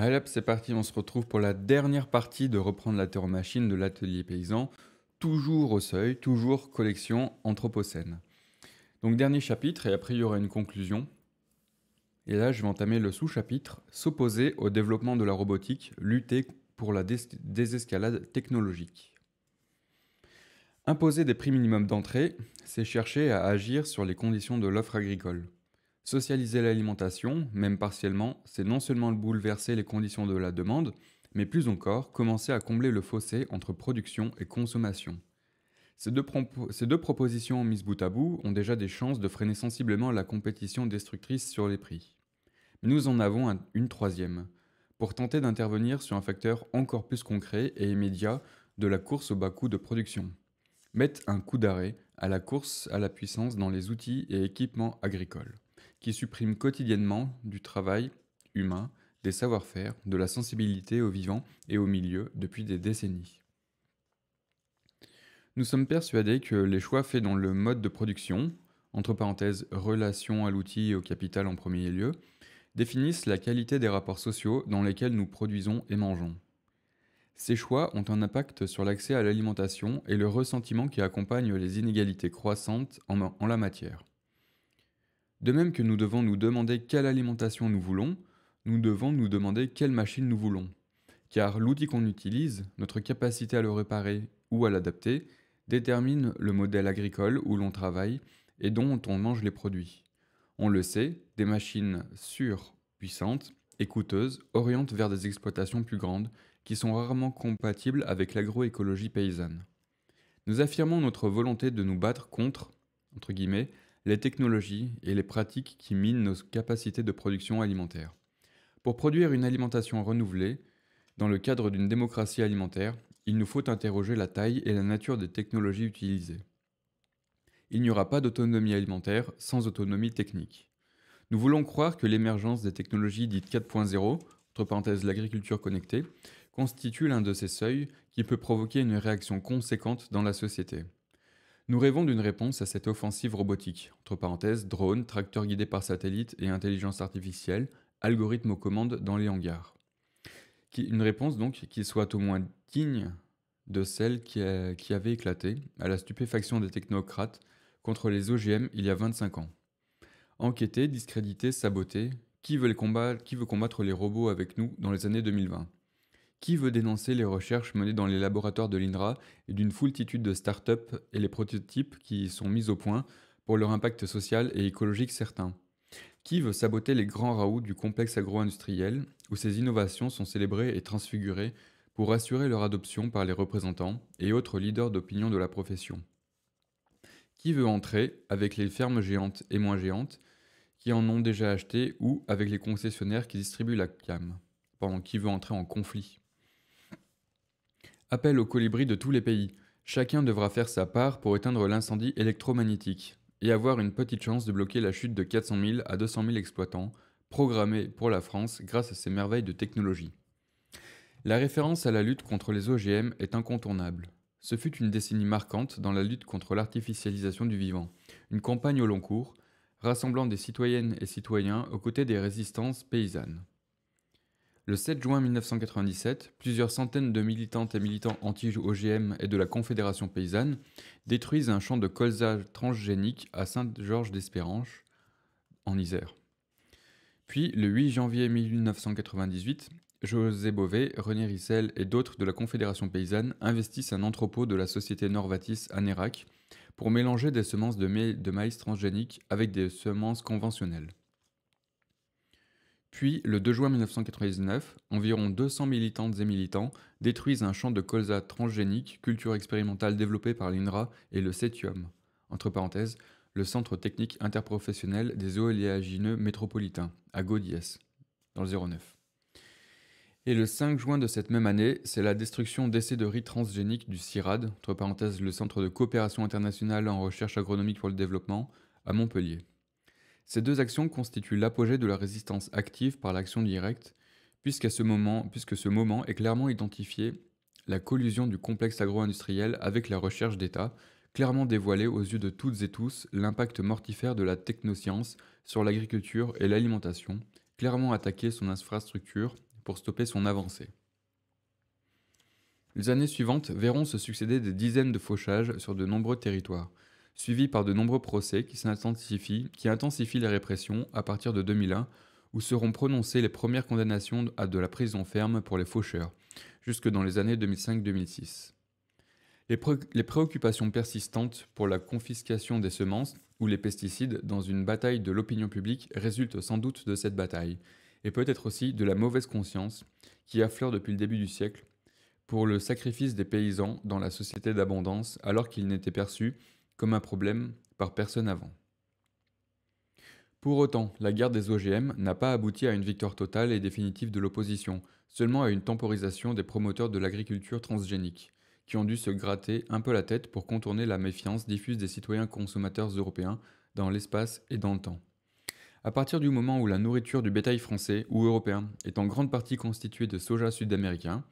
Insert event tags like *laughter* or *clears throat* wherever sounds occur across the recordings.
Allez c'est parti, on se retrouve pour la dernière partie de Reprendre la Terre machine de l'atelier paysan, toujours au seuil, toujours collection Anthropocène. Donc dernier chapitre, et après il y aura une conclusion. Et là, je vais entamer le sous-chapitre S'opposer au développement de la robotique, lutter pour la désescalade technologique. Imposer des prix minimums d'entrée, c'est chercher à agir sur les conditions de l'offre agricole. Socialiser l'alimentation, même partiellement, c'est non seulement bouleverser les conditions de la demande, mais plus encore commencer à combler le fossé entre production et consommation. Ces deux, propositions mises bout à bout ont déjà des chances de freiner sensiblement la compétition destructrice sur les prix. Mais nous en avons une troisième, pour tenter d'intervenir sur un facteur encore plus concret et immédiat de la course au bas coût de production. Mettre un coup d'arrêt à la course à la puissance dans les outils et équipements agricoles qui supprime quotidiennement du travail humain, des savoir-faire, de la sensibilité au vivant et au milieu depuis des décennies. Nous sommes persuadés que les choix faits dans le mode de production, entre parenthèses relation à l'outil et au capital en premier lieu, définissent la qualité des rapports sociaux dans lesquels nous produisons et mangeons. Ces choix ont un impact sur l'accès à l'alimentation et le ressentiment qui accompagne les inégalités croissantes en la matière. De même que nous devons nous demander quelle alimentation nous voulons, nous devons nous demander quelle machine nous voulons. Car l'outil qu'on utilise, notre capacité à le réparer ou à l'adapter, détermine le modèle agricole où l'on travaille et dont on mange les produits. On le sait, des machines sûres, puissantes et coûteuses orientent vers des exploitations plus grandes qui sont rarement compatibles avec l'agroécologie paysanne. Nous affirmons notre volonté de nous battre contre, entre guillemets, les technologies et les pratiques qui minent nos capacités de production alimentaire. Pour produire une alimentation renouvelée, dans le cadre d'une démocratie alimentaire, il nous faut interroger la taille et la nature des technologies utilisées. Il n'y aura pas d'autonomie alimentaire sans autonomie technique. Nous voulons croire que l'émergence des technologies dites 4.0, entre parenthèses l'agriculture connectée, constitue l'un de ces seuils qui peut provoquer une réaction conséquente dans la société. Nous rêvons d'une réponse à cette offensive robotique, entre parenthèses, drones, tracteurs guidés par satellite et intelligence artificielle, algorithmes aux commandes dans les hangars. une réponse donc qui soit au moins digne de celle qui, avait éclaté à la stupéfaction des technocrates contre les OGM il y a 25 ans. Enquêter, discréditer, saboter, qui qui veut combattre les robots avec nous dans les années 2020 qui veut dénoncer les recherches menées dans les laboratoires de l'INRA et d'une foultitude de start-up et les prototypes qui sont mis au point pour leur impact social et écologique certain Qui veut saboter les grands raouts du complexe agro-industriel où ces innovations sont célébrées et transfigurées pour assurer leur adoption par les représentants et autres leaders d'opinion de la profession Qui veut entrer avec les fermes géantes et moins géantes qui en ont déjà acheté ou avec les concessionnaires qui distribuent la CAM Pendant qui veut entrer en conflit Appel aux colibris de tous les pays. Chacun devra faire sa part pour éteindre l'incendie électromagnétique et avoir une petite chance de bloquer la chute de 400 000 à 200 000 exploitants, programmés pour la France grâce à ces merveilles de technologie. La référence à la lutte contre les OGM est incontournable. Ce fut une décennie marquante dans la lutte contre l'artificialisation du vivant, une campagne au long cours, rassemblant des citoyennes et citoyens aux côtés des résistances paysannes. Le 7 juin 1997, plusieurs centaines de militantes et militants anti-OGM et de la Confédération paysanne détruisent un champ de colza transgénique à saint georges despéranche en Isère. Puis, le 8 janvier 1998, José Bové, René Rissel et d'autres de la Confédération paysanne investissent un entrepôt de la société Norvatis à Nérac pour mélanger des semences de, maïs transgénique avec des semences conventionnelles. Puis, le 2 juin 1999, environ 200 militantes et militants détruisent un champ de colza transgénique, culture expérimentale développée par l'INRA et le CETIUM, entre parenthèses, le Centre technique interprofessionnel des oléagineux métropolitains, à Gaudiès, dans le 09. Et le 5 juin de cette même année, c'est la destruction d'essais de riz transgénique du CIRAD, entre parenthèses, le Centre de coopération internationale en recherche agronomique pour le développement, à Montpellier. Ces deux actions constituent l'apogée de la résistance active par l'action directe, ce moment, puisque ce moment est clairement identifié la collusion du complexe agro-industriel avec la recherche d'État, clairement dévoilée aux yeux de toutes et tous l'impact mortifère de la technoscience sur l'agriculture et l'alimentation, clairement attaquer son infrastructure pour stopper son avancée. Les années suivantes verront se succéder des dizaines de fauchages sur de nombreux territoires, suivi par de nombreux procès qui qui intensifient les répressions à partir de 2001, où seront prononcées les premières condamnations à de la prison ferme pour les faucheurs, jusque dans les années 2005-2006. Les, les, préoccupations persistantes pour la confiscation des semences ou les pesticides dans une bataille de l'opinion publique résultent sans doute de cette bataille, et peut-être aussi de la mauvaise conscience qui affleure depuis le début du siècle pour le sacrifice des paysans dans la société d'abondance alors qu'ils n'étaient perçus comme un problème par personne avant. Pour autant, la guerre des OGM n'a pas abouti à une victoire totale et définitive de l'opposition, seulement à une temporisation des promoteurs de l'agriculture transgénique, qui ont dû se gratter un peu la tête pour contourner la méfiance diffuse des citoyens consommateurs européens dans l'espace et dans le temps. À partir du moment où la nourriture du bétail français ou européen est en grande partie constituée de soja sud-américain,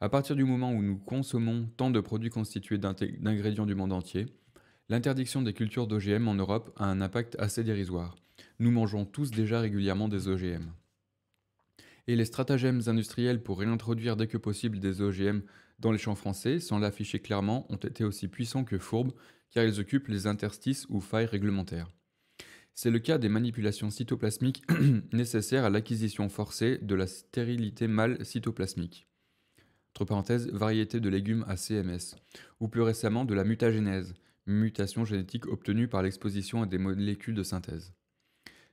à partir du moment où nous consommons tant de produits constitués d'ingrédients du monde entier, L'interdiction des cultures d'OGM en Europe a un impact assez dérisoire. Nous mangeons tous déjà régulièrement des OGM. Et les stratagèmes industriels pour réintroduire dès que possible des OGM dans les champs français, sans l'afficher clairement, ont été aussi puissants que fourbes, car ils occupent les interstices ou failles réglementaires. C'est le cas des manipulations cytoplasmiques *clears throat* nécessaires à l'acquisition forcée de la stérilité mâle cytoplasmique. Entre parenthèses, variété de légumes à CMS, ou plus récemment de la mutagénèse, mutation génétique obtenue par l'exposition à des molécules de synthèse,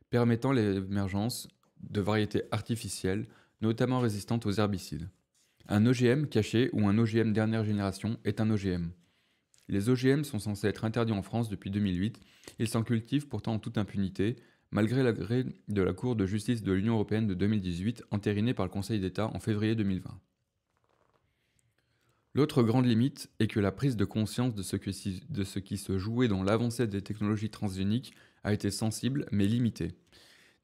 permettant l'émergence de variétés artificielles, notamment résistantes aux herbicides. Un OGM caché ou un OGM dernière génération est un OGM. Les OGM sont censés être interdits en France depuis 2008, ils s'en cultivent pourtant en toute impunité, malgré l'arrêt de la Cour de justice de l'Union européenne de 2018 entériné par le Conseil d'État en février 2020. L'autre grande limite est que la prise de conscience de ce, qui se jouait dans l'avancée des technologies transgéniques a été sensible mais limitée.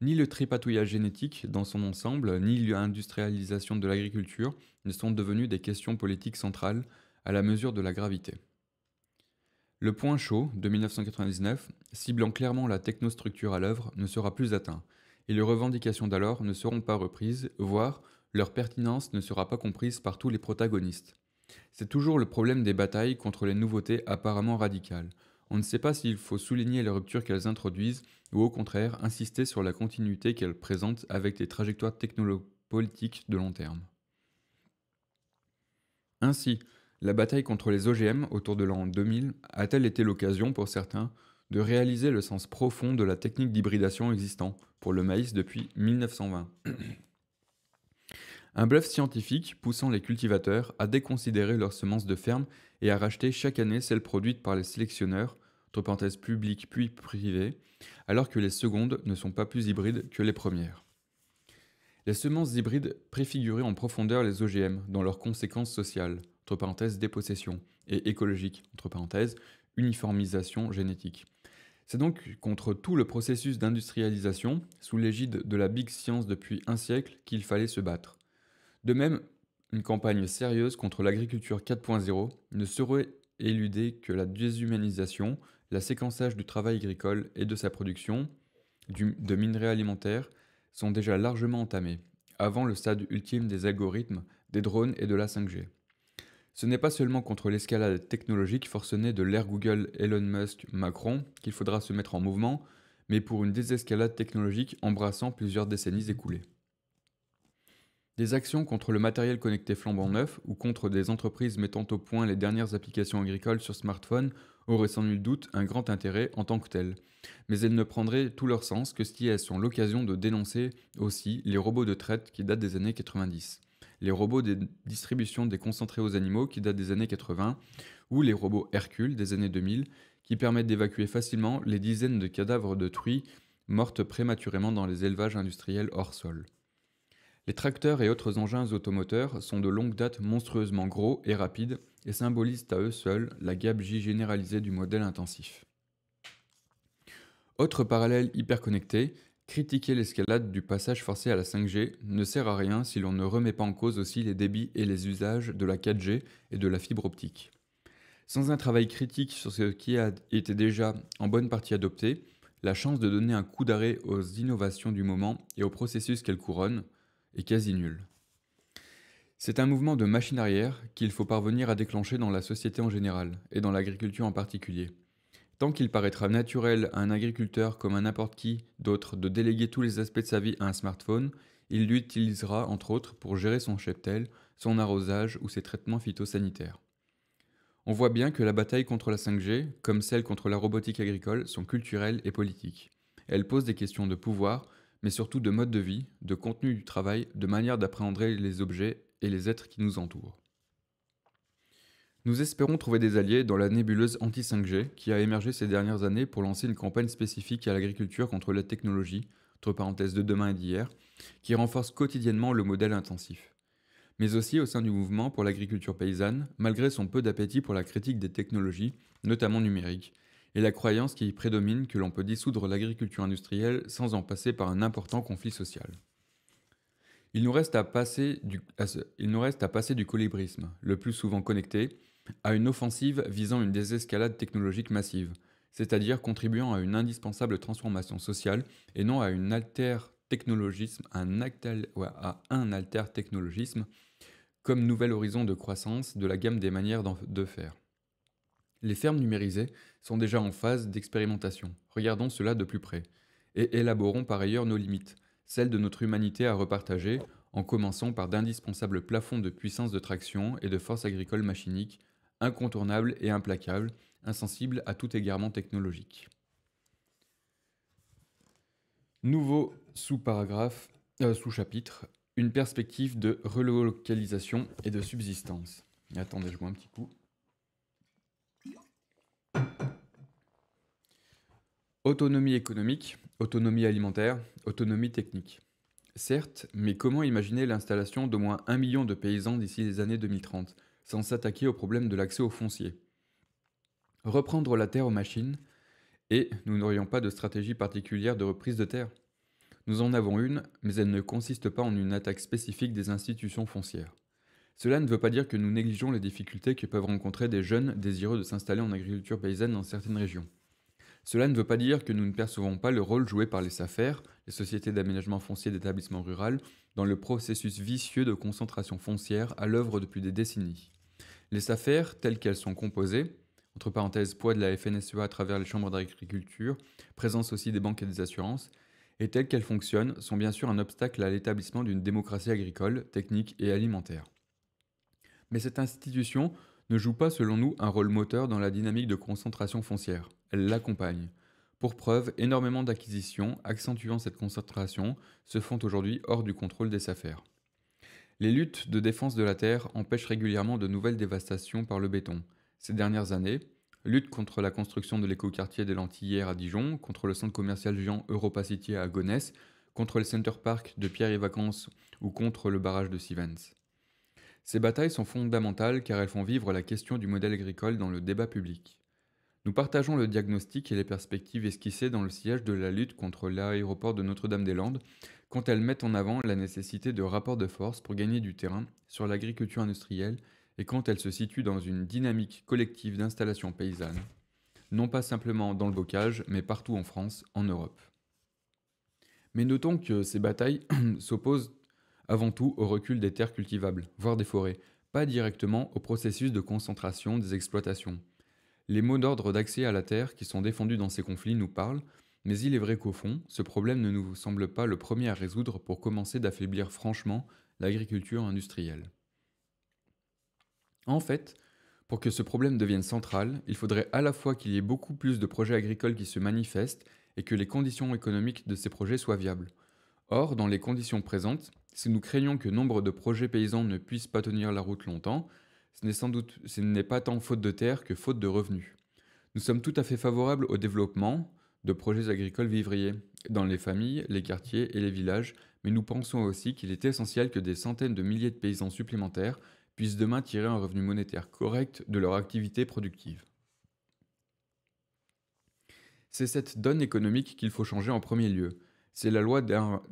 Ni le tripatouillage génétique dans son ensemble, ni l'industrialisation de l'agriculture ne sont devenues des questions politiques centrales à la mesure de la gravité. Le point chaud de 1999, ciblant clairement la technostructure à l'œuvre, ne sera plus atteint, et les revendications d'alors ne seront pas reprises, voire leur pertinence ne sera pas comprise par tous les protagonistes. C'est toujours le problème des batailles contre les nouveautés apparemment radicales. On ne sait pas s'il faut souligner les ruptures qu'elles introduisent ou au contraire insister sur la continuité qu'elles présentent avec les trajectoires technopolitiques de long terme. Ainsi, la bataille contre les OGM autour de l'an 2000 a-t-elle été l'occasion pour certains de réaliser le sens profond de la technique d'hybridation existant pour le maïs depuis 1920 un bluff scientifique poussant les cultivateurs à déconsidérer leurs semences de ferme et à racheter chaque année celles produites par les sélectionneurs, entre parenthèses publiques puis privées, alors que les secondes ne sont pas plus hybrides que les premières. Les semences hybrides préfiguraient en profondeur les OGM dans leurs conséquences sociales, entre parenthèses dépossession, et écologiques, entre parenthèses uniformisation génétique. C'est donc contre tout le processus d'industrialisation, sous l'égide de la big science depuis un siècle, qu'il fallait se battre. De même, une campagne sérieuse contre l'agriculture 4.0 ne saurait éluder que la déshumanisation, la séquençage du travail agricole et de sa production, du, de minerais alimentaires, sont déjà largement entamés, avant le stade ultime des algorithmes, des drones et de la 5G. Ce n'est pas seulement contre l'escalade technologique forcenée de l'ère Google, Elon Musk, Macron qu'il faudra se mettre en mouvement, mais pour une désescalade technologique embrassant plusieurs décennies écoulées. Des actions contre le matériel connecté flambant neuf ou contre des entreprises mettant au point les dernières applications agricoles sur smartphone auraient sans nul doute un grand intérêt en tant que telles. Mais elles ne prendraient tout leur sens que si elles sont l'occasion de dénoncer aussi les robots de traite qui datent des années 90, les robots de distribution des concentrés aux animaux qui datent des années 80, ou les robots Hercule des années 2000 qui permettent d'évacuer facilement les dizaines de cadavres de truies mortes prématurément dans les élevages industriels hors sol. Les tracteurs et autres engins automoteurs sont de longue date monstrueusement gros et rapides et symbolisent à eux seuls la J généralisée du modèle intensif. Autre parallèle hyperconnecté, critiquer l'escalade du passage forcé à la 5G ne sert à rien si l'on ne remet pas en cause aussi les débits et les usages de la 4G et de la fibre optique. Sans un travail critique sur ce qui a été déjà en bonne partie adopté, la chance de donner un coup d'arrêt aux innovations du moment et aux processus qu'elles couronnent, est quasi nul. C'est un mouvement de machine arrière qu'il faut parvenir à déclencher dans la société en général, et dans l'agriculture en particulier. Tant qu'il paraîtra naturel à un agriculteur comme à n'importe qui d'autre de déléguer tous les aspects de sa vie à un smartphone, il l'utilisera entre autres pour gérer son cheptel, son arrosage ou ses traitements phytosanitaires. On voit bien que la bataille contre la 5G, comme celle contre la robotique agricole, sont culturelles et politiques. Elles posent des questions de pouvoir, mais surtout de mode de vie, de contenu du travail, de manière d'appréhender les objets et les êtres qui nous entourent. Nous espérons trouver des alliés dans la nébuleuse anti-5G qui a émergé ces dernières années pour lancer une campagne spécifique à l'agriculture contre la technologie, entre parenthèses de demain et d'hier, qui renforce quotidiennement le modèle intensif. Mais aussi au sein du mouvement pour l'agriculture paysanne, malgré son peu d'appétit pour la critique des technologies, notamment numériques, et la croyance qui y prédomine que l'on peut dissoudre l'agriculture industrielle sans en passer par un important conflit social. Il nous reste à passer du, colibrisme, le plus souvent connecté, à une offensive visant une désescalade technologique massive, c'est-à-dire contribuant à une indispensable transformation sociale et non à un à un alter technologisme comme nouvel horizon de croissance de la gamme des manières de faire. Les fermes numérisées sont déjà en phase d'expérimentation. Regardons cela de plus près. Et élaborons par ailleurs nos limites, celles de notre humanité à repartager, en commençant par d'indispensables plafonds de puissance de traction et de force agricole machinique, incontournables et implacables, insensibles à tout égarement technologique. Nouveau sous-paragraphe, euh, sous-chapitre, une perspective de relocalisation et de subsistance. attendez, je vois un petit coup. Autonomie économique, autonomie alimentaire, autonomie technique. Certes, mais comment imaginer l'installation d'au moins un million de paysans d'ici les années 2030, sans s'attaquer au problème de l'accès aux fonciers Reprendre la terre aux machines, et nous n'aurions pas de stratégie particulière de reprise de terre. Nous en avons une, mais elle ne consiste pas en une attaque spécifique des institutions foncières. Cela ne veut pas dire que nous négligeons les difficultés que peuvent rencontrer des jeunes désireux de s'installer en agriculture paysanne dans certaines régions. Cela ne veut pas dire que nous ne percevons pas le rôle joué par les SAFER, les sociétés d'aménagement foncier d'établissement rural, dans le processus vicieux de concentration foncière à l'œuvre depuis des décennies. Les SAFER, telles qu'elles sont composées, entre parenthèses poids de la FNSEA à travers les chambres d'agriculture, présence aussi des banques et des assurances, et telles qu'elles fonctionnent, sont bien sûr un obstacle à l'établissement d'une démocratie agricole, technique et alimentaire. Mais cette institution ne joue pas, selon nous, un rôle moteur dans la dynamique de concentration foncière l'accompagne. Pour preuve, énormément d'acquisitions, accentuant cette concentration, se font aujourd'hui hors du contrôle des affaires. Les luttes de défense de la terre empêchent régulièrement de nouvelles dévastations par le béton. Ces dernières années, lutte contre la construction de l'écoquartier des Lentillères à Dijon, contre le centre commercial géant Europa City à Gonesse, contre le Center Park de Pierre et Vacances ou contre le barrage de Sivens. Ces batailles sont fondamentales car elles font vivre la question du modèle agricole dans le débat public. Nous partageons le diagnostic et les perspectives esquissées dans le sillage de la lutte contre l'aéroport de Notre-Dame-des-Landes quand elles mettent en avant la nécessité de rapports de force pour gagner du terrain sur l'agriculture industrielle et quand elles se situent dans une dynamique collective d'installation paysanne, non pas simplement dans le bocage, mais partout en France, en Europe. Mais notons que ces batailles *clears throat* s'opposent avant tout au recul des terres cultivables, voire des forêts, pas directement au processus de concentration des exploitations. Les mots d'ordre d'accès à la terre qui sont défendus dans ces conflits nous parlent, mais il est vrai qu'au fond, ce problème ne nous semble pas le premier à résoudre pour commencer d'affaiblir franchement l'agriculture industrielle. En fait, pour que ce problème devienne central, il faudrait à la fois qu'il y ait beaucoup plus de projets agricoles qui se manifestent et que les conditions économiques de ces projets soient viables. Or, dans les conditions présentes, si nous craignons que nombre de projets paysans ne puissent pas tenir la route longtemps, ce n'est sans doute, ce n'est pas tant faute de terre que faute de revenus. Nous sommes tout à fait favorables au développement de projets agricoles vivriers dans les familles, les quartiers et les villages, mais nous pensons aussi qu'il est essentiel que des centaines de milliers de paysans supplémentaires puissent demain tirer un revenu monétaire correct de leur activité productive. C'est cette donne économique qu'il faut changer en premier lieu. C'est la loi d'airain,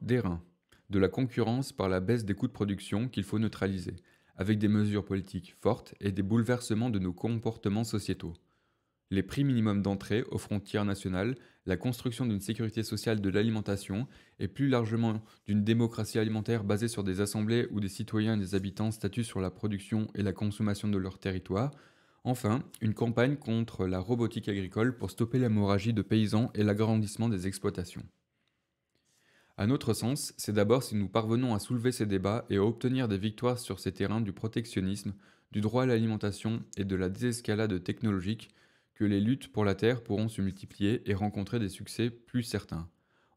de la concurrence par la baisse des coûts de production qu'il faut neutraliser avec des mesures politiques fortes et des bouleversements de nos comportements sociétaux. Les prix minimums d'entrée aux frontières nationales, la construction d'une sécurité sociale de l'alimentation et plus largement d'une démocratie alimentaire basée sur des assemblées où des citoyens et des habitants statuent sur la production et la consommation de leur territoire. Enfin, une campagne contre la robotique agricole pour stopper l'hémorragie de paysans et l'agrandissement des exploitations. À notre sens, c'est d'abord si nous parvenons à soulever ces débats et à obtenir des victoires sur ces terrains du protectionnisme, du droit à l'alimentation et de la désescalade technologique que les luttes pour la Terre pourront se multiplier et rencontrer des succès plus certains.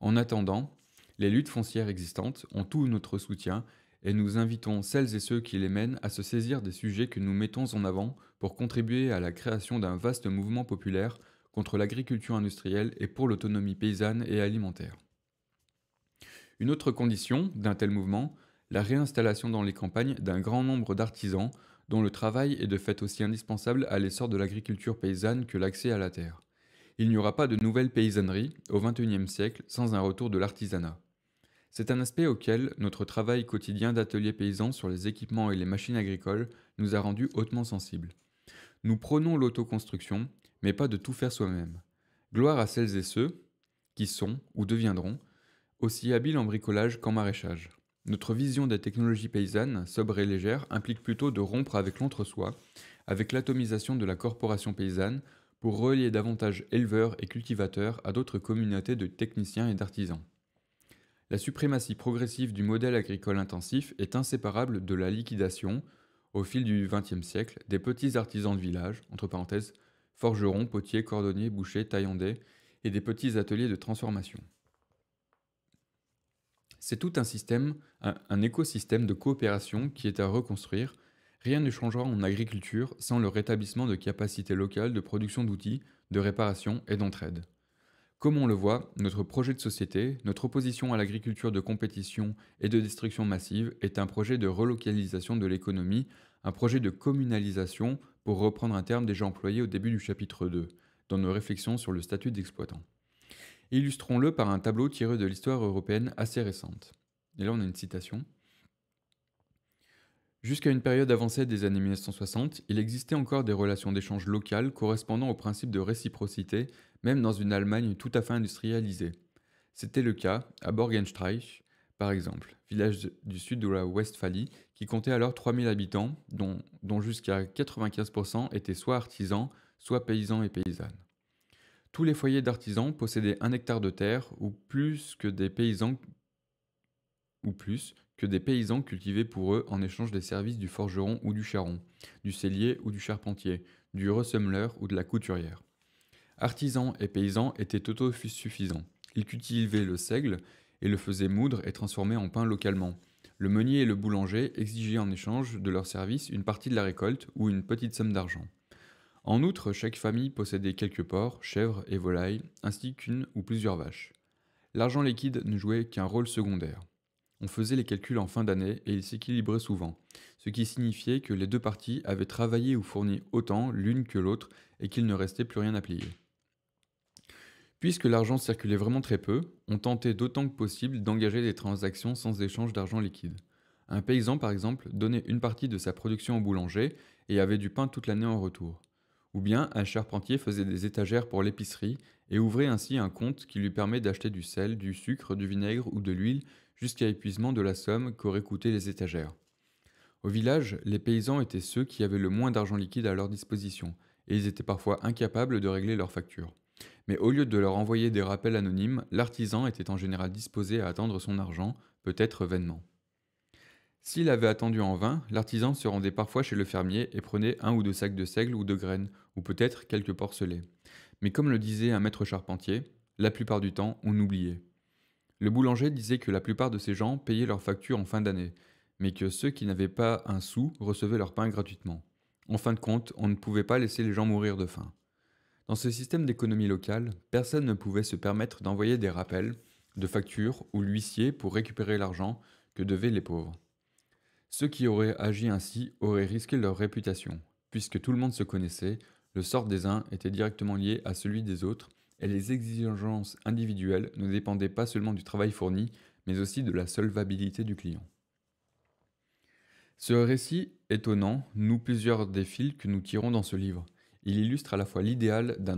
En attendant, les luttes foncières existantes ont tout notre soutien et nous invitons celles et ceux qui les mènent à se saisir des sujets que nous mettons en avant pour contribuer à la création d'un vaste mouvement populaire contre l'agriculture industrielle et pour l'autonomie paysanne et alimentaire. Une autre condition d'un tel mouvement, la réinstallation dans les campagnes d'un grand nombre d'artisans dont le travail est de fait aussi indispensable à l'essor de l'agriculture paysanne que l'accès à la terre. Il n'y aura pas de nouvelle paysannerie au XXIe siècle sans un retour de l'artisanat. C'est un aspect auquel notre travail quotidien d'atelier paysan sur les équipements et les machines agricoles nous a rendus hautement sensibles. Nous prenons l'autoconstruction, mais pas de tout faire soi-même. Gloire à celles et ceux qui sont ou deviendront aussi habile en bricolage qu'en maraîchage, notre vision des technologies paysannes, sobre et légère, implique plutôt de rompre avec l'entre-soi, avec l'atomisation de la corporation paysanne, pour relier davantage éleveurs et cultivateurs à d'autres communautés de techniciens et d'artisans. La suprématie progressive du modèle agricole intensif est inséparable de la liquidation, au fil du XXe siècle, des petits artisans de village, entre parenthèses, forgerons, potiers, cordonniers, bouchers, taillandais, et des petits ateliers de transformation. C'est tout un système, un, écosystème de coopération qui est à reconstruire. Rien ne changera en agriculture sans le rétablissement de capacités locales de production d'outils, de réparation et d'entraide. Comme on le voit, notre projet de société, notre opposition à l'agriculture de compétition et de destruction massive est un projet de relocalisation de l'économie, un projet de communalisation, pour reprendre un terme déjà employé au début du chapitre 2, dans nos réflexions sur le statut d'exploitant. Illustrons-le par un tableau tiré de l'histoire européenne assez récente. Et là, on a une citation. Jusqu'à une période avancée des années 1960, il existait encore des relations d'échange locales correspondant au principe de réciprocité, même dans une Allemagne tout à fait industrialisée. C'était le cas à Borgenstreich, par exemple, village du sud de la Westphalie, qui comptait alors 3000 habitants, dont, dont jusqu'à 95% étaient soit artisans, soit paysans et paysannes. Tous les foyers d'artisans possédaient un hectare de terre ou plus que des paysans ou plus que des paysans cultivaient pour eux en échange des services du forgeron ou du charron, du cellier ou du charpentier, du ressemeleur ou de la couturière. Artisans et paysans étaient autosuffisants. Ils cultivaient le seigle et le faisaient moudre et transformer en pain localement. Le meunier et le boulanger exigeaient en échange de leurs services une partie de la récolte ou une petite somme d'argent. En outre, chaque famille possédait quelques porcs, chèvres et volailles, ainsi qu'une ou plusieurs vaches. L'argent liquide ne jouait qu'un rôle secondaire. On faisait les calculs en fin d'année et ils s'équilibraient souvent, ce qui signifiait que les deux parties avaient travaillé ou fourni autant l'une que l'autre et qu'il ne restait plus rien à plier. Puisque l'argent circulait vraiment très peu, on tentait d'autant que possible d'engager des transactions sans échange d'argent liquide. Un paysan, par exemple, donnait une partie de sa production au boulanger et avait du pain toute l'année en retour. Ou bien un charpentier faisait des étagères pour l'épicerie et ouvrait ainsi un compte qui lui permet d'acheter du sel, du sucre, du vinaigre ou de l'huile jusqu'à épuisement de la somme qu'auraient coûté les étagères. Au village, les paysans étaient ceux qui avaient le moins d'argent liquide à leur disposition, et ils étaient parfois incapables de régler leurs factures. Mais au lieu de leur envoyer des rappels anonymes, l'artisan était en général disposé à attendre son argent, peut-être vainement. S'il avait attendu en vain, l'artisan se rendait parfois chez le fermier et prenait un ou deux sacs de seigle ou de graines, ou peut-être quelques porcelets. Mais comme le disait un maître charpentier, la plupart du temps, on oubliait. Le boulanger disait que la plupart de ces gens payaient leurs factures en fin d'année, mais que ceux qui n'avaient pas un sou recevaient leur pain gratuitement. En fin de compte, on ne pouvait pas laisser les gens mourir de faim. Dans ce système d'économie locale, personne ne pouvait se permettre d'envoyer des rappels, de factures ou l'huissier pour récupérer l'argent que devaient les pauvres. Ceux qui auraient agi ainsi auraient risqué leur réputation. Puisque tout le monde se connaissait, le sort des uns était directement lié à celui des autres, et les exigences individuelles ne dépendaient pas seulement du travail fourni, mais aussi de la solvabilité du client. Ce récit étonnant noue plusieurs des fils que nous tirons dans ce livre. Il illustre à la fois l'idéal d'un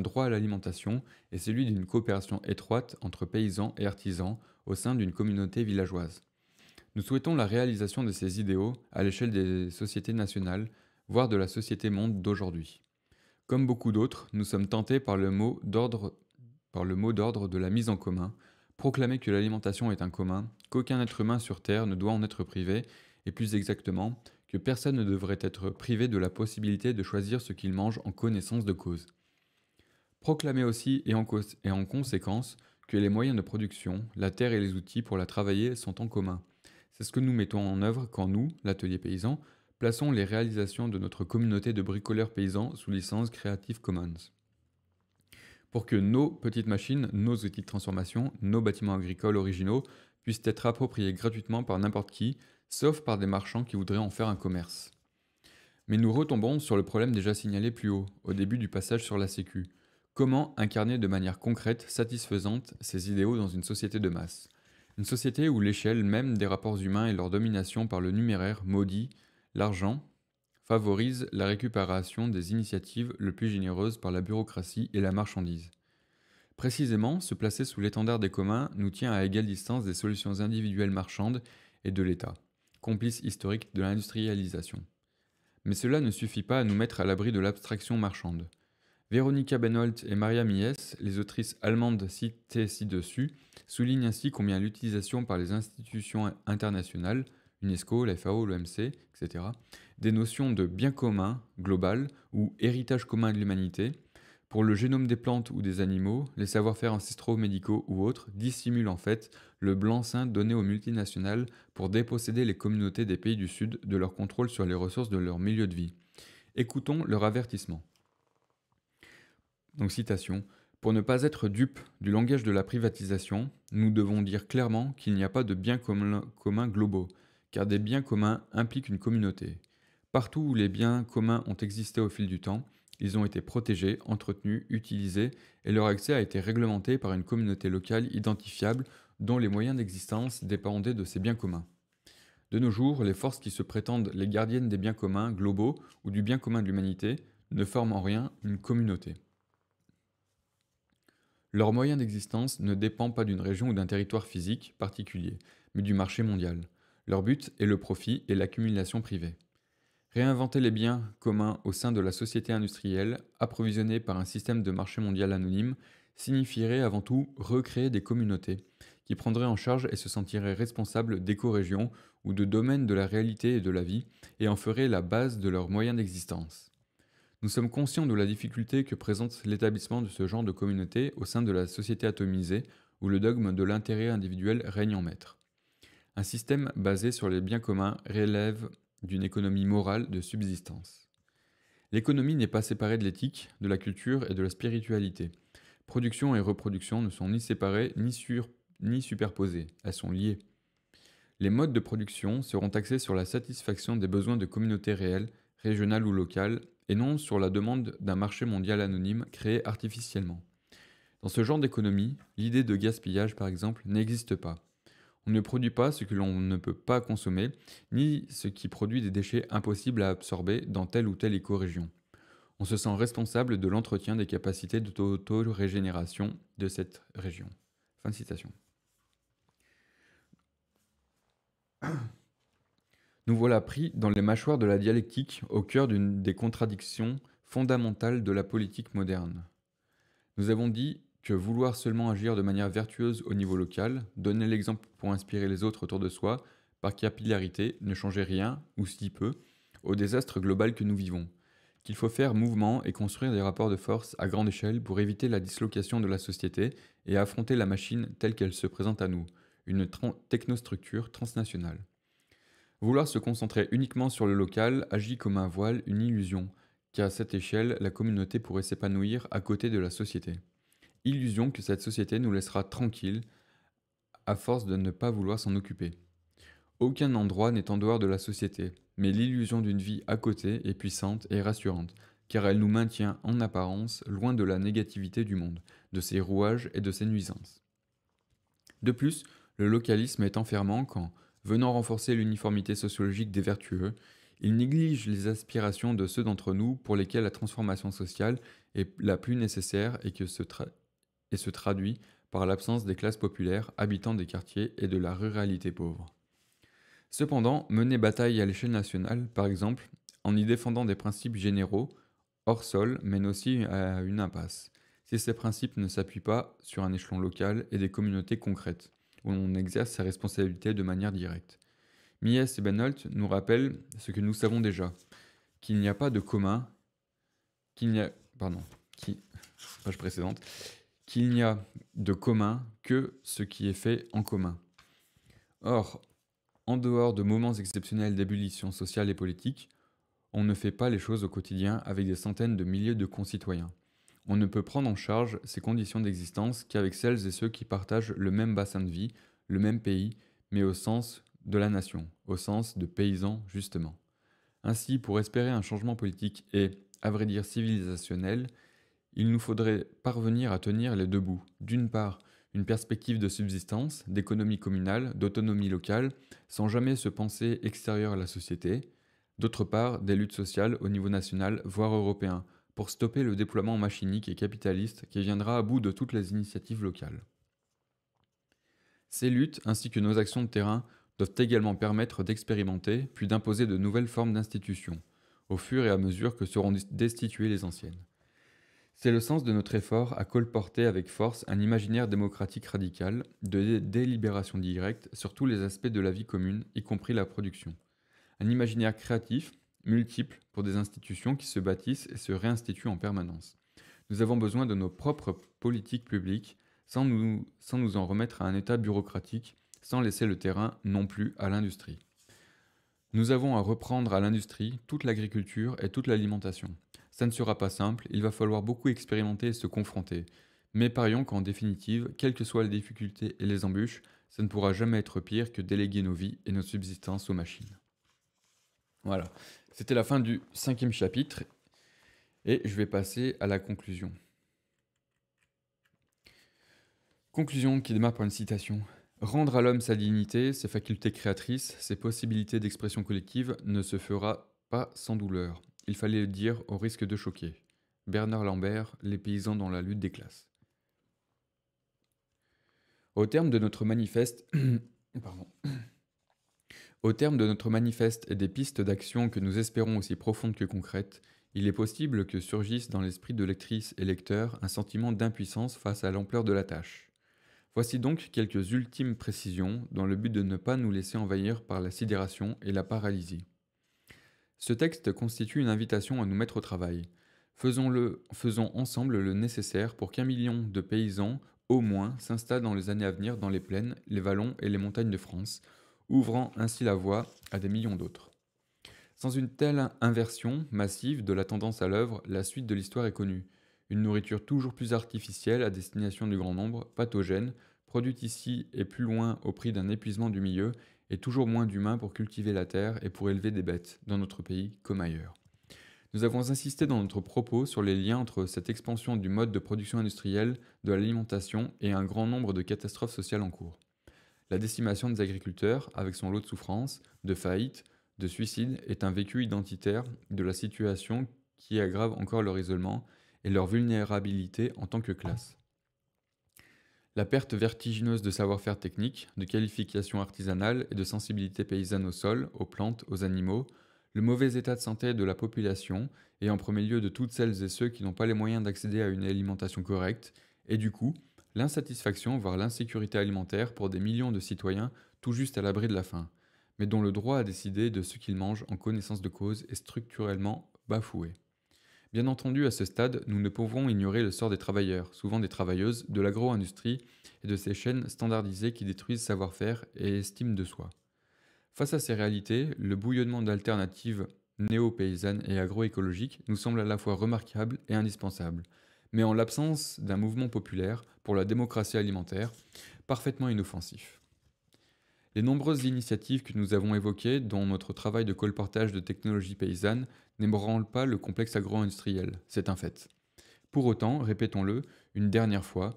droit à l'alimentation et celui d'une coopération étroite entre paysans et artisans au sein d'une communauté villageoise. Nous souhaitons la réalisation de ces idéaux à l'échelle des sociétés nationales, voire de la société monde d'aujourd'hui. Comme beaucoup d'autres, nous sommes tentés par le mot d'ordre de la mise en commun, proclamer que l'alimentation est un commun, qu'aucun être humain sur Terre ne doit en être privé, et plus exactement, que personne ne devrait être privé de la possibilité de choisir ce qu'il mange en connaissance de cause. Proclamer aussi et en conséquence que les moyens de production, la terre et les outils pour la travailler sont en commun, c'est ce que nous mettons en œuvre quand nous, l'atelier paysan, plaçons les réalisations de notre communauté de bricoleurs paysans sous licence Creative Commons. Pour que nos petites machines, nos outils de transformation, nos bâtiments agricoles originaux puissent être appropriés gratuitement par n'importe qui, sauf par des marchands qui voudraient en faire un commerce. Mais nous retombons sur le problème déjà signalé plus haut, au début du passage sur la Sécu. Comment incarner de manière concrète, satisfaisante, ces idéaux dans une société de masse une société où l'échelle même des rapports humains et leur domination par le numéraire maudit, l'argent, favorise la récupération des initiatives le plus généreuses par la bureaucratie et la marchandise. Précisément, se placer sous l'étendard des communs nous tient à égale distance des solutions individuelles marchandes et de l'État, complice historique de l'industrialisation. Mais cela ne suffit pas à nous mettre à l'abri de l'abstraction marchande. Véronica Benholt et Maria Mies, les autrices allemandes citées ci-dessus, soulignent ainsi combien l'utilisation par les institutions internationales, UNESCO, la FAO, l'OMC, etc., des notions de bien commun, global, ou héritage commun de l'humanité, pour le génome des plantes ou des animaux, les savoir-faire ancestraux, médicaux ou autres dissimule en fait le blanc-seing donné aux multinationales pour déposséder les communautés des pays du Sud de leur contrôle sur les ressources de leur milieu de vie. Écoutons leur avertissement. Donc citation, Pour ne pas être dupe du langage de la privatisation, nous devons dire clairement qu'il n'y a pas de biens communs globaux, car des biens communs impliquent une communauté. Partout où les biens communs ont existé au fil du temps, ils ont été protégés, entretenus, utilisés, et leur accès a été réglementé par une communauté locale identifiable dont les moyens d'existence dépendaient de ces biens communs. De nos jours, les forces qui se prétendent les gardiennes des biens communs globaux ou du bien commun de l'humanité ne forment en rien une communauté. Leur moyen d'existence ne dépend pas d'une région ou d'un territoire physique particulier, mais du marché mondial. Leur but est le profit et l'accumulation privée. Réinventer les biens communs au sein de la société industrielle, approvisionnée par un système de marché mondial anonyme, signifierait avant tout recréer des communautés, qui prendraient en charge et se sentiraient responsables d'éco-régions ou de domaines de la réalité et de la vie, et en feraient la base de leurs moyens d'existence. Nous sommes conscients de la difficulté que présente l'établissement de ce genre de communauté au sein de la société atomisée où le dogme de l'intérêt individuel règne en maître. Un système basé sur les biens communs relève d'une économie morale de subsistance. L'économie n'est pas séparée de l'éthique, de la culture et de la spiritualité. Production et reproduction ne sont ni séparées ni, ni superposées, elles sont liées. Les modes de production seront axés sur la satisfaction des besoins de communautés réelles régional ou local, et non sur la demande d'un marché mondial anonyme créé artificiellement. Dans ce genre d'économie, l'idée de gaspillage, par exemple, n'existe pas. On ne produit pas ce que l'on ne peut pas consommer, ni ce qui produit des déchets impossibles à absorber dans telle ou telle écorégion. On se sent responsable de l'entretien des capacités d'autorégénération de cette région. Fin de citation. Nous voilà pris dans les mâchoires de la dialectique, au cœur d'une des contradictions fondamentales de la politique moderne. Nous avons dit que vouloir seulement agir de manière vertueuse au niveau local, donner l'exemple pour inspirer les autres autour de soi, par capillarité, ne changeait rien, ou si peu, au désastre global que nous vivons, qu'il faut faire mouvement et construire des rapports de force à grande échelle pour éviter la dislocation de la société et affronter la machine telle qu'elle se présente à nous, une technostructure transnationale. Vouloir se concentrer uniquement sur le local agit comme un voile, une illusion, car à cette échelle, la communauté pourrait s'épanouir à côté de la société. Illusion que cette société nous laissera tranquille à force de ne pas vouloir s'en occuper. Aucun endroit n'est en dehors de la société, mais l'illusion d'une vie à côté est puissante et rassurante, car elle nous maintient en apparence loin de la négativité du monde, de ses rouages et de ses nuisances. De plus, le localisme est enfermant quand, venant renforcer l'uniformité sociologique des vertueux, il néglige les aspirations de ceux d'entre nous pour lesquels la transformation sociale est la plus nécessaire et que se, et se traduit par l'absence des classes populaires habitant des quartiers et de la ruralité pauvre. Cependant, mener bataille à l'échelle nationale, par exemple, en y défendant des principes généraux, hors sol, mène aussi à une impasse, si ces principes ne s'appuient pas sur un échelon local et des communautés concrètes on exerce sa responsabilité de manière directe. Mies et Benholt nous rappellent ce que nous savons déjà, qu'il n'y a pas de commun, qu'il n'y a... Pardon, *laughs* précédente. Qu'il n'y a de commun que ce qui est fait en commun. Or, en dehors de moments exceptionnels d'ébullition sociale et politique, on ne fait pas les choses au quotidien avec des centaines de milliers de concitoyens on ne peut prendre en charge ces conditions d'existence qu'avec celles et ceux qui partagent le même bassin de vie, le même pays, mais au sens de la nation, au sens de paysans justement. Ainsi, pour espérer un changement politique et, à vrai dire, civilisationnel, il nous faudrait parvenir à tenir les deux bouts. D'une part, une perspective de subsistance, d'économie communale, d'autonomie locale, sans jamais se penser extérieure à la société. D'autre part, des luttes sociales au niveau national, voire européen, pour stopper le déploiement machinique et capitaliste qui viendra à bout de toutes les initiatives locales. Ces luttes ainsi que nos actions de terrain doivent également permettre d'expérimenter puis d'imposer de nouvelles formes d'institutions, au fur et à mesure que seront destituées les anciennes. C'est le sens de notre effort à colporter avec force un imaginaire démocratique radical de délibération directe sur tous les aspects de la vie commune, y compris la production. Un imaginaire créatif multiples pour des institutions qui se bâtissent et se réinstituent en permanence. Nous avons besoin de nos propres politiques publiques sans nous, sans nous en remettre à un état bureaucratique, sans laisser le terrain non plus à l'industrie. Nous avons à reprendre à l'industrie toute l'agriculture et toute l'alimentation. Ça ne sera pas simple, il va falloir beaucoup expérimenter et se confronter. Mais parions qu'en définitive, quelles que soient les difficultés et les embûches, ça ne pourra jamais être pire que déléguer nos vies et nos subsistances aux machines. Voilà, c'était la fin du cinquième chapitre et je vais passer à la conclusion. Conclusion qui démarre par une citation. Rendre à l'homme sa dignité, ses facultés créatrices, ses possibilités d'expression collective ne se fera pas sans douleur. Il fallait le dire au risque de choquer. Bernard Lambert, Les paysans dans la lutte des classes. Au terme de notre manifeste... *clears throat* Pardon. *clears throat* Au terme de notre manifeste et des pistes d'action que nous espérons aussi profondes que concrètes, il est possible que surgisse dans l'esprit de lectrices et lecteur un sentiment d'impuissance face à l'ampleur de la tâche. Voici donc quelques ultimes précisions dans le but de ne pas nous laisser envahir par la sidération et la paralysie. Ce texte constitue une invitation à nous mettre au travail. Faisons-le, faisons ensemble le nécessaire pour qu'un million de paysans, au moins, s'installent dans les années à venir dans les plaines, les vallons et les montagnes de France, ouvrant ainsi la voie à des millions d'autres. Sans une telle inversion massive de la tendance à l'œuvre, la suite de l'histoire est connue. Une nourriture toujours plus artificielle à destination du grand nombre, pathogène, produite ici et plus loin au prix d'un épuisement du milieu, et toujours moins d'humains pour cultiver la terre et pour élever des bêtes, dans notre pays comme ailleurs. Nous avons insisté dans notre propos sur les liens entre cette expansion du mode de production industrielle, de l'alimentation et un grand nombre de catastrophes sociales en cours. La décimation des agriculteurs, avec son lot de souffrances, de faillites, de suicides, est un vécu identitaire de la situation qui aggrave encore leur isolement et leur vulnérabilité en tant que classe. La perte vertigineuse de savoir-faire technique, de qualification artisanale et de sensibilité paysanne au sol, aux plantes, aux animaux, le mauvais état de santé de la population, et en premier lieu de toutes celles et ceux qui n'ont pas les moyens d'accéder à une alimentation correcte, et du coup, l'insatisfaction, voire l'insécurité alimentaire pour des millions de citoyens tout juste à l'abri de la faim, mais dont le droit à décider de ce qu'ils mangent en connaissance de cause est structurellement bafoué. Bien entendu, à ce stade, nous ne pouvons ignorer le sort des travailleurs, souvent des travailleuses, de l'agro-industrie et de ces chaînes standardisées qui détruisent savoir-faire et estime de soi. Face à ces réalités, le bouillonnement d'alternatives néo-paysannes et agroécologiques nous semble à la fois remarquable et indispensable, mais en l'absence d'un mouvement populaire pour la démocratie alimentaire, parfaitement inoffensif. Les nombreuses initiatives que nous avons évoquées dont notre travail de colportage de technologies paysannes n'ébranlent pas le complexe agro-industriel, c'est un fait. Pour autant, répétons-le une dernière fois,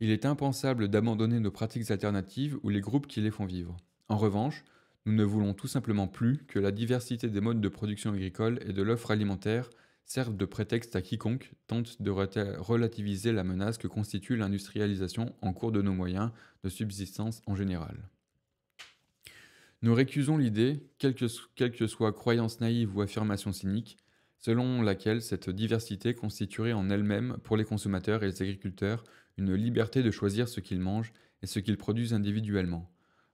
il est impensable d'abandonner nos pratiques alternatives ou les groupes qui les font vivre. En revanche, nous ne voulons tout simplement plus que la diversité des modes de production agricole et de l'offre alimentaire servent de prétexte à quiconque tente de relativiser la menace que constitue l'industrialisation en cours de nos moyens de subsistance en général. Nous récusons l'idée, quelle que, soit croyance naïve ou affirmation cynique, selon laquelle cette diversité constituerait en elle-même, pour les consommateurs et les agriculteurs, une liberté de choisir ce qu'ils mangent et ce qu'ils produisent individuellement.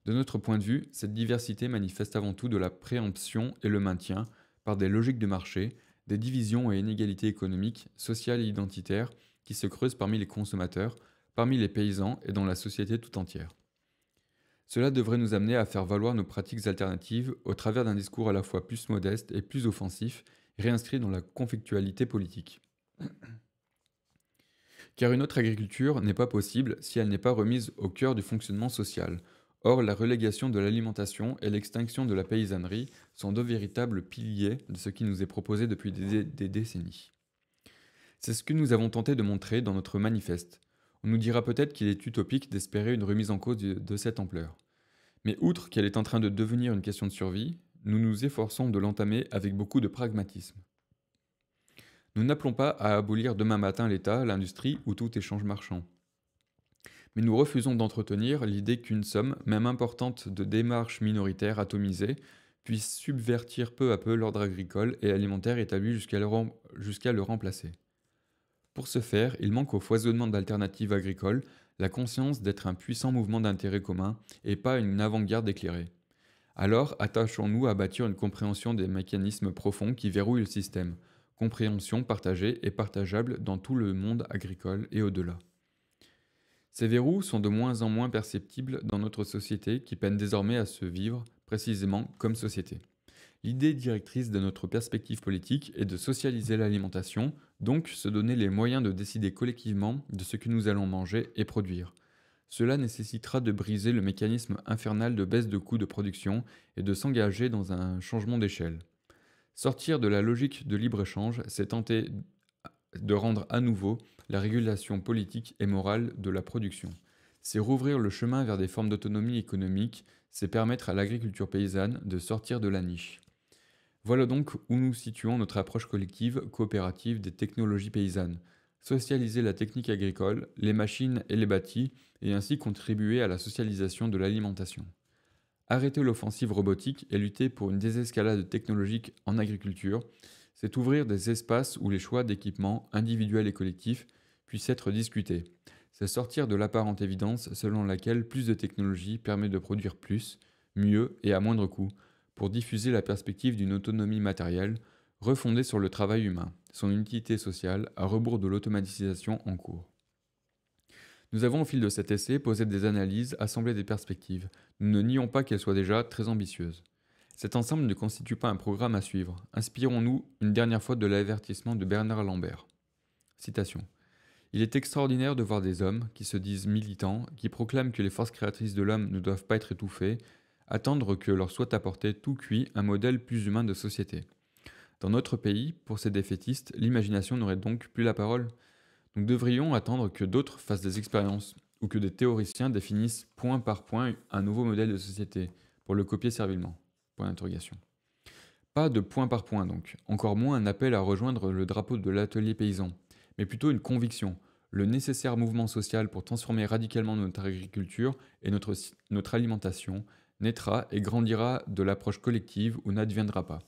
De notre point de vue, cette diversité manifeste avant tout de la préemption et le maintien, par des logiques de marché, des divisions et inégalités économiques, sociales et identitaires qui se creusent parmi les consommateurs, parmi les paysans et dans la société tout entière. Cela devrait nous amener à faire valoir nos pratiques alternatives au travers d'un discours à la fois plus modeste et plus offensif, réinscrit dans la conflictualité politique. Car une autre agriculture n'est pas possible si elle n'est pas remise au cœur du fonctionnement social, Or, la relégation de l'alimentation et l'extinction de la paysannerie sont deux véritables piliers de ce qui nous est proposé depuis des, décennies. C'est ce que nous avons tenté de montrer dans notre manifeste. On nous dira peut-être qu'il est utopique d'espérer une remise en cause de cette ampleur. Mais outre qu'elle est en train de devenir une question de survie, nous nous efforçons de l'entamer avec beaucoup de pragmatisme. Nous n'appelons pas à abolir demain matin l'État, l'industrie ou tout échange marchand mais nous refusons d'entretenir l'idée qu'une somme, même importante, de démarches minoritaires atomisées puisse subvertir peu à peu l'ordre agricole et alimentaire établi jusqu'à le, le remplacer. Pour ce faire, il manque au foisonnement d'alternatives agricoles la conscience d'être un puissant mouvement d'intérêt commun et pas une avant-garde éclairée. Alors, attachons-nous à bâtir une compréhension des mécanismes profonds qui verrouillent le système, compréhension partagée et partageable dans tout le monde agricole et au-delà. Ces verrous sont de moins en moins perceptibles dans notre société qui peine désormais à se vivre précisément comme société. L'idée directrice de notre perspective politique est de socialiser l'alimentation, donc se donner les moyens de décider collectivement de ce que nous allons manger et produire. Cela nécessitera de briser le mécanisme infernal de baisse de coûts de production et de s'engager dans un changement d'échelle. Sortir de la logique de libre-échange, c'est tenter de rendre à nouveau la régulation politique et morale de la production. C'est rouvrir le chemin vers des formes d'autonomie économique, c'est permettre à l'agriculture paysanne de sortir de la niche. Voilà donc où nous situons notre approche collective coopérative des technologies paysannes. Socialiser la technique agricole, les machines et les bâtis, et ainsi contribuer à la socialisation de l'alimentation. Arrêter l'offensive robotique et lutter pour une désescalade technologique en agriculture, c'est ouvrir des espaces où les choix d'équipements individuels et collectifs puisse être discutée. C'est sortir de l'apparente évidence selon laquelle plus de technologie permet de produire plus, mieux et à moindre coût, pour diffuser la perspective d'une autonomie matérielle refondée sur le travail humain, son utilité sociale à rebours de l'automatisation en cours. Nous avons au fil de cet essai posé des analyses, assemblé des perspectives. Nous ne nions pas qu'elles soient déjà très ambitieuses. Cet ensemble ne constitue pas un programme à suivre. Inspirons-nous une dernière fois de l'avertissement de Bernard Lambert. Citation. Il est extraordinaire de voir des hommes qui se disent militants, qui proclament que les forces créatrices de l'homme ne doivent pas être étouffées, attendre que leur soit apporté tout cuit un modèle plus humain de société. Dans notre pays, pour ces défaitistes, l'imagination n'aurait donc plus la parole. Nous devrions attendre que d'autres fassent des expériences, ou que des théoriciens définissent point par point un nouveau modèle de société, pour le copier servilement. Pas de point par point donc, encore moins un appel à rejoindre le drapeau de l'atelier paysan, mais plutôt une conviction, le nécessaire mouvement social pour transformer radicalement notre agriculture et notre, alimentation naîtra et grandira de l'approche collective ou n'adviendra pas.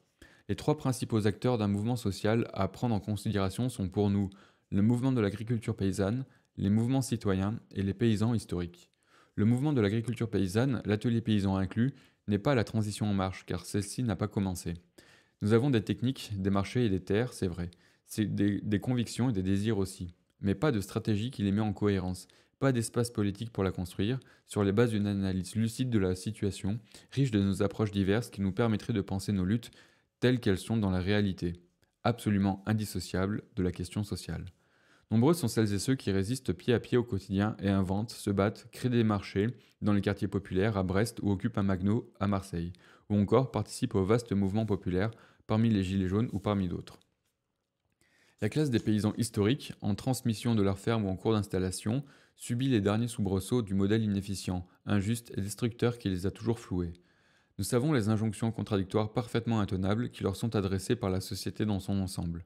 Les trois principaux acteurs d'un mouvement social à prendre en considération sont pour nous le mouvement de l'agriculture paysanne, les mouvements citoyens et les paysans historiques. Le mouvement de l'agriculture paysanne, l'atelier paysan inclus, n'est pas la transition en marche car celle-ci n'a pas commencé. Nous avons des techniques, des marchés et des terres, c'est vrai, c'est des, convictions et des désirs aussi, mais pas de stratégie qui les met en cohérence, pas d'espace politique pour la construire, sur les bases d'une analyse lucide de la situation, riche de nos approches diverses qui nous permettraient de penser nos luttes telles qu'elles sont dans la réalité, absolument indissociables de la question sociale. Nombreuses sont celles et ceux qui résistent pied à pied au quotidien et inventent, se battent, créent des marchés dans les quartiers populaires à Brest ou occupent un magno à Marseille, ou encore participent aux vastes mouvements populaires parmi les Gilets jaunes ou parmi d'autres. La classe des paysans historiques, en transmission de leur ferme ou en cours d'installation, subit les derniers soubresauts du modèle inefficient, injuste et destructeur qui les a toujours floués. Nous savons les injonctions contradictoires parfaitement intenables qui leur sont adressées par la société dans son ensemble.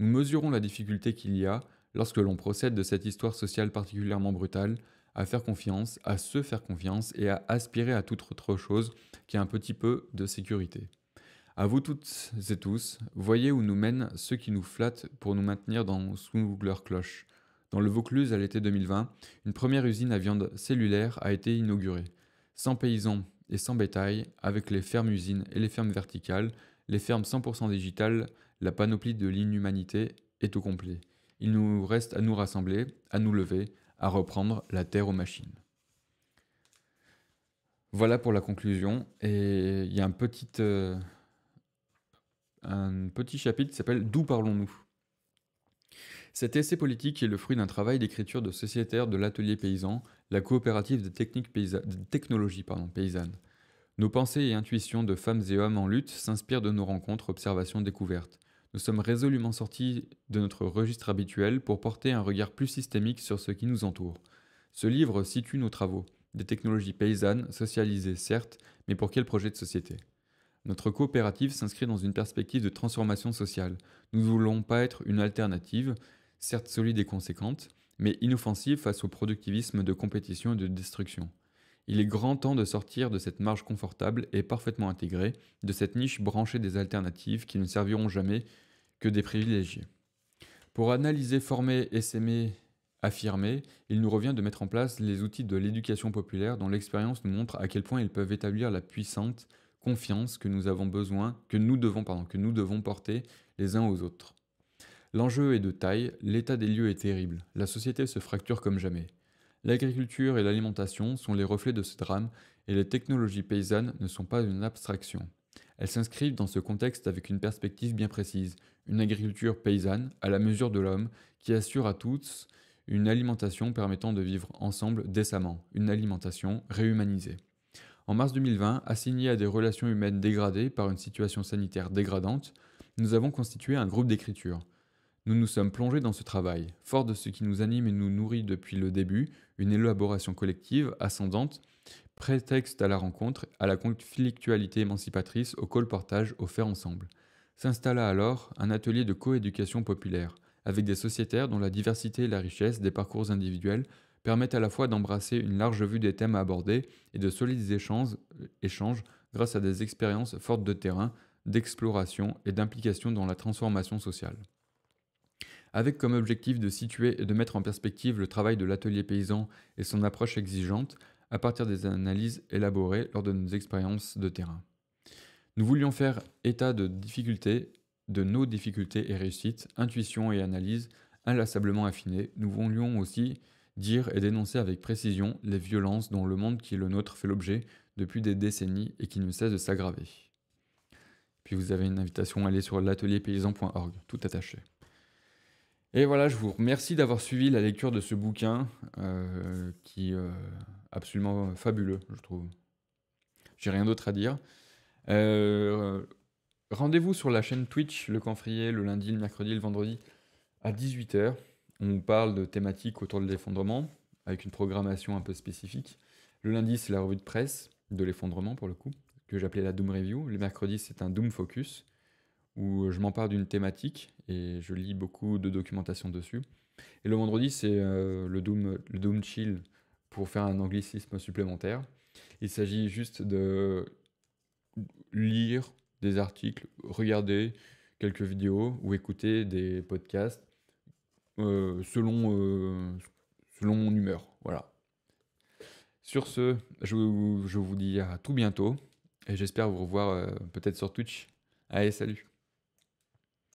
Nous mesurons la difficulté qu'il y a, lorsque l'on procède de cette histoire sociale particulièrement brutale, à faire confiance, à se faire confiance et à aspirer à toute autre chose a un petit peu de sécurité. À vous toutes et tous, voyez où nous mènent ceux qui nous flattent pour nous maintenir dans, sous leur cloche. Dans le Vaucluse, à l'été 2020, une première usine à viande cellulaire a été inaugurée. Sans paysans et sans bétail, avec les fermes-usines et les fermes verticales, les fermes 100% digitales, la panoplie de l'inhumanité est au complet. Il nous reste à nous rassembler, à nous lever, à reprendre la terre aux machines. Voilà pour la conclusion. Et il y a un petit, euh, un petit chapitre s'appelle D'où parlons-nous cet essai politique est le fruit d'un travail d'écriture de sociétaires de l'atelier paysan, la coopérative de, techniques technologies paysannes. Nos pensées et intuitions de femmes et hommes en lutte s'inspirent de nos rencontres, observations, découvertes. Nous sommes résolument sortis de notre registre habituel pour porter un regard plus systémique sur ce qui nous entoure. Ce livre situe nos travaux, des technologies paysannes, socialisées certes, mais pour quel projet de société notre coopérative s'inscrit dans une perspective de transformation sociale. Nous ne voulons pas être une alternative, certes solide et conséquente, mais inoffensive face au productivisme de compétition et de destruction. Il est grand temps de sortir de cette marge confortable et parfaitement intégrée, de cette niche branchée des alternatives qui ne serviront jamais que des privilégiés. Pour analyser, former, essaimer, affirmer, il nous revient de mettre en place les outils de l'éducation populaire dont l'expérience nous montre à quel point ils peuvent établir la puissante confiance que nous avons besoin, que nous devons, que nous devons porter les uns aux autres. L'enjeu est de taille, l'état des lieux est terrible, la société se fracture comme jamais. L'agriculture et l'alimentation sont les reflets de ce drame et les technologies paysannes ne sont pas une abstraction. Elles s'inscrivent dans ce contexte avec une perspective bien précise, une agriculture paysanne à la mesure de l'homme qui assure à tous une alimentation permettant de vivre ensemble décemment, une alimentation réhumanisée en mars 2020, assigné à des relations humaines dégradées par une situation sanitaire dégradante, nous avons constitué un groupe d'écriture. Nous nous sommes plongés dans ce travail, fort de ce qui nous anime et nous nourrit depuis le début, une élaboration collective, ascendante, prétexte à la rencontre, à la conflictualité émancipatrice, au colportage, au faire ensemble. S'installa alors un atelier de coéducation populaire, avec des sociétaires dont la diversité et la richesse des parcours individuels permettent à la fois d'embrasser une large vue des thèmes à aborder et de solides échanges, grâce à des expériences fortes de terrain, d'exploration et d'implication dans la transformation sociale. Avec comme objectif de situer et de mettre en perspective le travail de l'atelier paysan et son approche exigeante à partir des analyses élaborées lors de nos expériences de terrain. Nous voulions faire état de difficultés, de nos difficultés et réussites, intuition et analyse, inlassablement affinées. Nous voulions aussi dire et dénoncer avec précision les violences dont le monde qui est le nôtre fait l'objet depuis des décennies et qui ne cesse de s'aggraver. Puis vous avez une invitation à aller sur l'atelierpaysan.org, tout attaché. Et voilà, je vous remercie d'avoir suivi la lecture de ce bouquin euh, qui est euh, absolument fabuleux, je trouve. J'ai rien d'autre à dire. Euh, rendez-vous sur la chaîne Twitch, le Canfrier, le lundi, le mercredi, le vendredi à 18h on parle de thématiques autour de l'effondrement, avec une programmation un peu spécifique. Le lundi, c'est la revue de presse de l'effondrement, pour le coup, que j'appelais la Doom Review. Le mercredi, c'est un Doom Focus, où je m'empare d'une thématique et je lis beaucoup de documentation dessus. Et le vendredi, c'est euh, le, Doom, le Doom Chill, pour faire un anglicisme supplémentaire. Il s'agit juste de lire des articles, regarder quelques vidéos ou écouter des podcasts euh, selon, euh, selon mon humeur. Voilà. Sur ce, je, je vous dis à tout bientôt et j'espère vous revoir euh, peut-être sur Twitch. Allez, salut